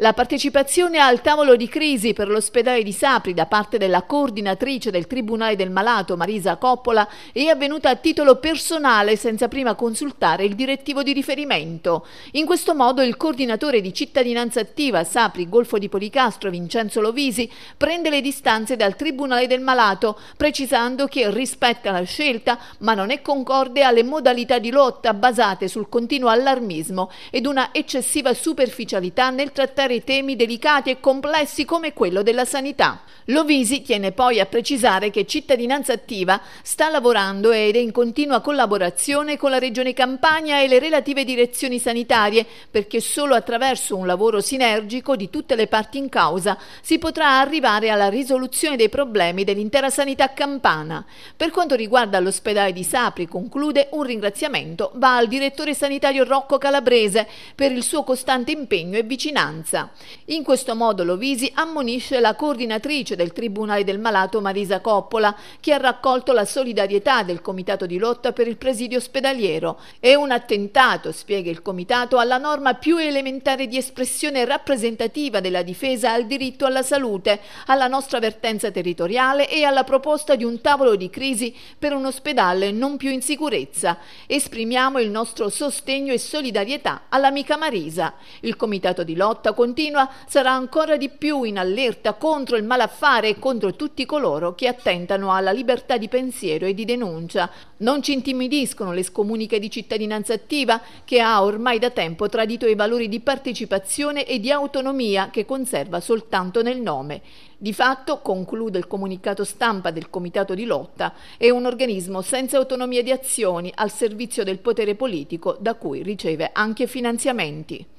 La partecipazione al tavolo di crisi per l'ospedale di Sapri da parte della coordinatrice del Tribunale del Malato Marisa Coppola è avvenuta a titolo personale senza prima consultare il direttivo di riferimento. In questo modo il coordinatore di cittadinanza attiva Sapri Golfo di Policastro Vincenzo Lovisi prende le distanze dal Tribunale del Malato precisando che rispetta la scelta ma non è concorde alle modalità di lotta basate sul continuo allarmismo ed una eccessiva superficialità nel trattamento affrontare temi delicati e complessi come quello della sanità. Lovisi tiene poi a precisare che Cittadinanza Attiva sta lavorando ed è in continua collaborazione con la Regione Campania e le relative direzioni sanitarie perché solo attraverso un lavoro sinergico di tutte le parti in causa si potrà arrivare alla risoluzione dei problemi dell'intera sanità campana. Per quanto riguarda l'ospedale di Sapri, conclude, un ringraziamento va al direttore sanitario Rocco Calabrese per il suo costante impegno e vicinanza violenza. In questo modo Lovisi ammonisce la coordinatrice del Tribunale del Malato Marisa Coppola, che ha raccolto la solidarietà del Comitato di lotta per il presidio ospedaliero. È un attentato, spiega il Comitato, alla norma più elementare di espressione rappresentativa della difesa al diritto alla salute, alla nostra vertenza territoriale e alla proposta di un tavolo di crisi per un ospedale non più in sicurezza. Esprimiamo il nostro sostegno e solidarietà all'amica Marisa. Il Comitato di lotta con continua sarà ancora di più in allerta contro il malaffare e contro tutti coloro che attentano alla libertà di pensiero e di denuncia. Non ci intimidiscono le scomuniche di cittadinanza attiva che ha ormai da tempo tradito i valori di partecipazione e di autonomia che conserva soltanto nel nome. Di fatto, conclude il comunicato stampa del Comitato di Lotta, è un organismo senza autonomia di azioni al servizio del potere politico da cui riceve anche finanziamenti.